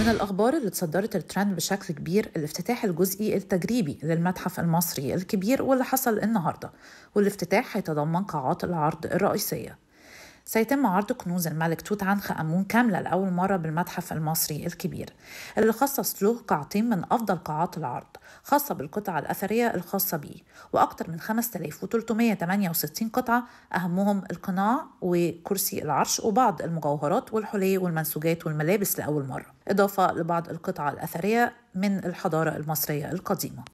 من الأخبار اللي تصدرت الترند بشكل كبير الافتتاح الجزئي التجريبي للمتحف المصري الكبير واللي حصل النهاردة والافتتاح هيتضمن قاعات العرض الرئيسية سيتم عرض كنوز الملك توت عنخ آمون كاملة لأول مرة بالمتحف المصري الكبير اللي خصص له قاعتين من أفضل قاعات العرض خاصة بالقطع الأثرية الخاصة بيه وأكثر من 5368 قطعة أهمهم القناع وكرسي العرش وبعض المجوهرات والحلي والمنسوجات والملابس لأول مرة إضافة لبعض القطع الأثرية من الحضارة المصرية القديمة